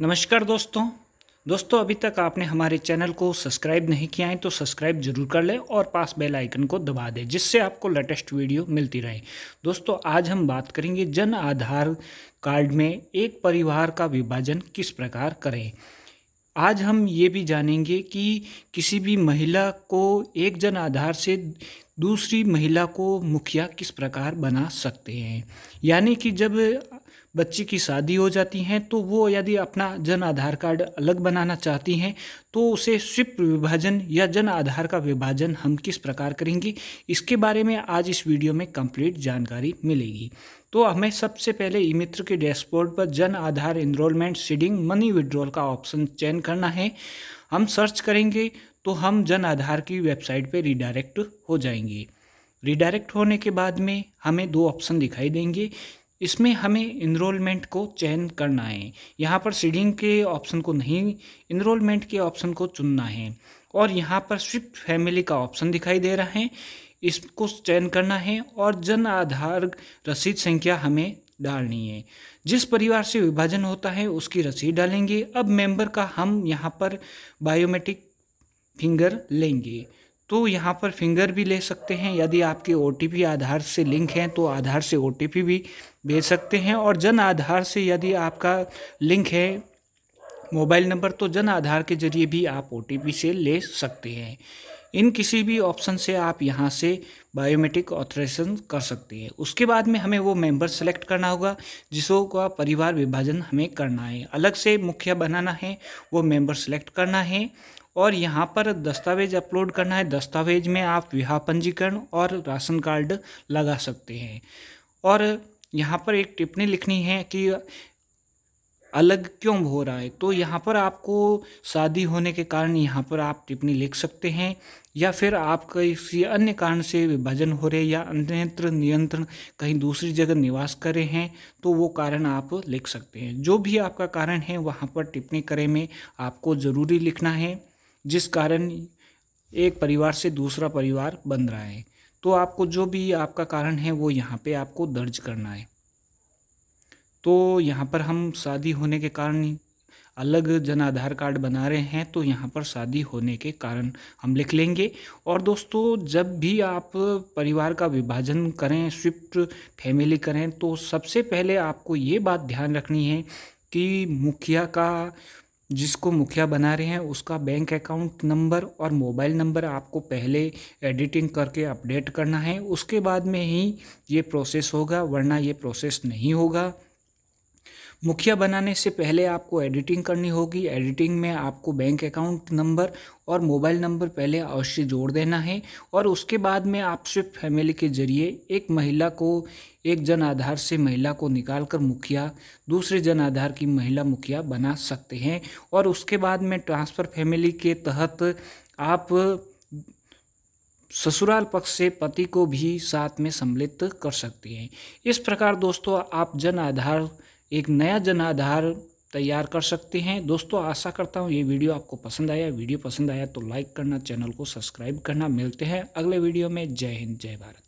नमस्कार दोस्तों दोस्तों अभी तक आपने हमारे चैनल को सब्सक्राइब नहीं किया है तो सब्सक्राइब जरूर कर लें और पास बेल आइकन को दबा दें जिससे आपको लेटेस्ट वीडियो मिलती रहे दोस्तों आज हम बात करेंगे जन आधार कार्ड में एक परिवार का विभाजन किस प्रकार करें आज हम ये भी जानेंगे कि किसी भी महिला को एक जन आधार से दूसरी महिला को मुखिया किस प्रकार बना सकते हैं यानी कि जब बच्ची की शादी हो जाती हैं तो वो यदि अपना जन आधार कार्ड अलग बनाना चाहती हैं तो उसे स्विप विभाजन या जन आधार का विभाजन हम किस प्रकार करेंगे इसके बारे में आज इस वीडियो में कंप्लीट जानकारी मिलेगी तो हमें सबसे पहले ई मित्र के डैशबोर्ड पर जन Aadhaar enrollment seeding money withdrawal का ऑप्शन चयन करना है हम सर्च करेंगे तो हम जन आधार की वेबसाइट पर रिडायरेक्ट हो जाएंगे रिडायरेक्ट होने के बाद में हमें दो ऑप्शन दिखाई देंगे इसमें हमें इनरोलमेंट को चयन करना है यहाँ पर सीडिंग के ऑप्शन को नहीं इनरोलमेंट के ऑप्शन को चुनना है और यहाँ पर स्विफ्ट फैमिली का ऑप्शन दिखाई दे रहा है इसको चयन करना है और जन आधार रसीद संख्या हमें डालनी है जिस परिवार से विभाजन होता है उसकी रसीद डालेंगे अब मेंबर का हम यहाँ पर बायोमेट्रिक फिंगर लेंगे तो यहाँ पर फिंगर भी ले सकते हैं यदि आपके ओ आधार से लिंक हैं तो आधार से ओ भी भेज सकते हैं और जन आधार से यदि आपका लिंक है मोबाइल नंबर तो जन आधार के जरिए भी आप ओ से ले सकते हैं इन किसी भी ऑप्शन से आप यहाँ से बायोमेट्रिक ऑथराइजेशन कर सकते हैं उसके बाद में हमें वो मेंबर सेलेक्ट करना होगा जिसों का परिवार विभाजन हमें करना है अलग से मुखिया बनाना है वो मेंबर सेलेक्ट करना है और यहाँ पर दस्तावेज अपलोड करना है दस्तावेज में आप विवाह पंजीकरण और राशन कार्ड लगा सकते हैं और यहाँ पर एक टिप्पणी लिखनी है कि अलग क्यों हो रहा है तो यहाँ पर आपको शादी होने के कारण यहाँ पर आप टिप्पणी लिख सकते हैं या फिर आप किसी अन्य कारण से विभाजन हो रहे या अन्यत्र नियंत्रण कहीं दूसरी जगह निवास कर रहे हैं तो वो कारण आप लिख सकते हैं जो भी आपका कारण है वहाँ पर टिप्पणी करें में आपको ज़रूरी लिखना है जिस कारण एक परिवार से दूसरा परिवार बन रहा है तो आपको जो भी आपका कारण है वो यहाँ पे आपको दर्ज करना है तो यहाँ पर हम शादी होने के कारण अलग जन आधार कार्ड बना रहे हैं तो यहाँ पर शादी होने के कारण हम लिख लेंगे और दोस्तों जब भी आप परिवार का विभाजन करें स्विफ्ट फैमिली करें तो सबसे पहले आपको ये बात ध्यान रखनी है कि मुखिया का जिसको मुखिया बना रहे हैं उसका बैंक अकाउंट नंबर और मोबाइल नंबर आपको पहले एडिटिंग करके अपडेट करना है उसके बाद में ही ये प्रोसेस होगा वरना ये प्रोसेस नहीं होगा मुखिया बनाने से पहले आपको एडिटिंग करनी होगी एडिटिंग में आपको बैंक अकाउंट नंबर और मोबाइल नंबर पहले अवश्य जोड़ देना है और उसके बाद में आप स्विफ्ट फैमिली के जरिए एक महिला को एक जन आधार से महिला को निकाल कर मुखिया दूसरे जन आधार की महिला मुखिया बना सकते हैं और उसके बाद में ट्रांसफ़र फैमिली के तहत आप ससुराल पक्ष से पति को भी साथ में सम्मिलित कर सकते हैं इस प्रकार दोस्तों आप जन आधार एक नया जन आधार तैयार कर सकते हैं दोस्तों आशा करता हूँ ये वीडियो आपको पसंद आया वीडियो पसंद आया तो लाइक करना चैनल को सब्सक्राइब करना मिलते हैं अगले वीडियो में जय हिंद जय भारत